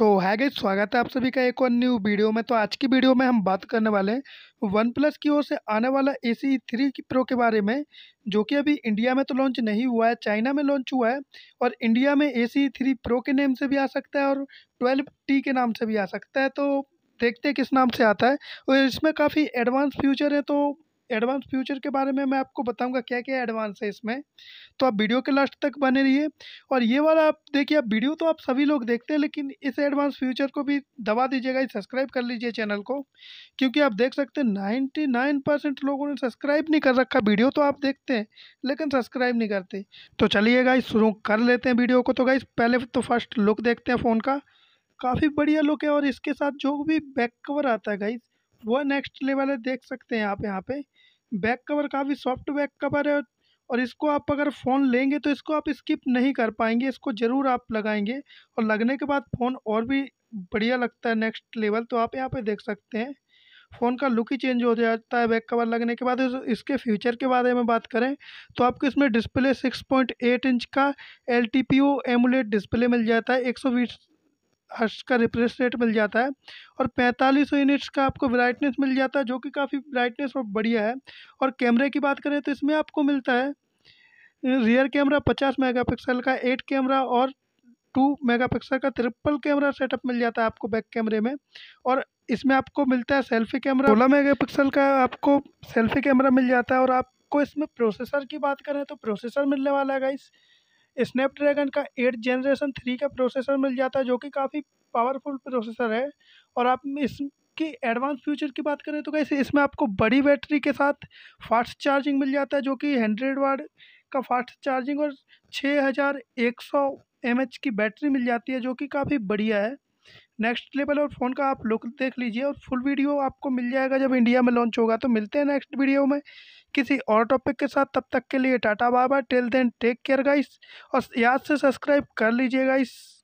तो है गई स्वागत है आप सभी का एक और न्यू वीडियो में तो आज की वीडियो में हम बात करने वाले हैं वन प्लस की ओर से आने वाला ए सी थ्री प्रो के बारे में जो कि अभी इंडिया में तो लॉन्च नहीं हुआ है चाइना में लॉन्च हुआ है और इंडिया में ए सी थ्री प्रो के नेम से भी आ सकता है और ट्वेल्व टी के नाम से भी आ सकता है तो देखते हैं किस नाम से आता है और इसमें काफ़ी एडवांस फ्यूचर है तो एडवांस फ्यूचर के बारे में मैं आपको बताऊंगा क्या क्या एडवांस है इसमें तो आप वीडियो के लास्ट तक बने रहिए और ये वाला आप देखिए आप वीडियो तो आप सभी लोग देखते हैं लेकिन इस एडवांस फ्यूचर को भी दबा दीजिएगा सब्सक्राइब कर लीजिए चैनल को क्योंकि आप देख सकते हैं नाइन्टी नाइन परसेंट लोगों ने सब्सक्राइब नहीं कर रखा वीडियो तो आप देखते हैं लेकिन सब्सक्राइब नहीं करते तो चलिए गाइस शुरू कर लेते हैं वीडियो को तो गाइस पहले तो फर्स्ट लुक देखते हैं फ़ोन का काफ़ी बढ़िया लुक है और इसके साथ जो भी बैक कवर आता है गाइस वो नेक्स्ट लेवल है देख सकते हैं आप यहाँ पे बैक कवर काफ़ी सॉफ्ट बैक कवर है और इसको आप अगर फ़ोन लेंगे तो इसको आप स्किप नहीं कर पाएंगे इसको ज़रूर आप लगाएंगे और लगने के बाद फ़ोन और भी बढ़िया लगता है नेक्स्ट लेवल तो आप यहाँ पे देख सकते हैं फ़ोन का लुक ही चेंज हो जाता है बैक कवर लगने के बाद इसके फ्यूचर के बारे में बात करें तो आपको इसमें डिस्प्ले 6.8 इंच का एल टी एमुलेट डिस्प्ले मिल जाता है एक सौ बीस हर्ष का रिफ्रेश रेट मिल जाता है और पैंतालीस यूनिट्स का आपको ब्राइटनेस मिल जाता है जो कि काफ़ी ब्राइटनेस और बढ़िया है और कैमरे की बात करें तो इसमें आपको मिलता है रियर कैमरा पचास मेगापिक्सल का एट कैमरा और टू मेगापिक्सल का ट्रिपल कैमरा सेटअप मिल जाता है आपको बैक कैमरे में और इसमें आपको मिलता है सेल्फी कैमरा सोलह मेगा का आपको सेल्फी कैमरा मिल जाता है और आपको इसमें प्रोसेसर की बात करें तो प्रोसेसर मिलने वाला है इस स्नैपड्रैगन का एट जनरेशन थ्री का प्रोसेसर मिल जाता है जो कि काफ़ी पावरफुल प्रोसेसर है और आप इसकी एडवांस फ्यूचर की बात करें तो कैसे इसमें आपको बड़ी बैटरी के साथ फास्ट चार्जिंग मिल जाता है जो कि हंड्रेड वाट का फास्ट चार्जिंग और छः हज़ार एक सौ एम एच की बैटरी मिल जाती है जो कि काफ़ी बढ़िया है नेक्स्ट लेवल और फ़ोन का आप लुक देख लीजिए और फुल वीडियो आपको मिल जाएगा जब इंडिया में लॉन्च होगा तो मिलते हैं नेक्स्ट वीडियो में किसी और टॉपिक के साथ तब तक के लिए tata bye bye till then take care guys और याद से सब्सक्राइब कर लीजिए गाइस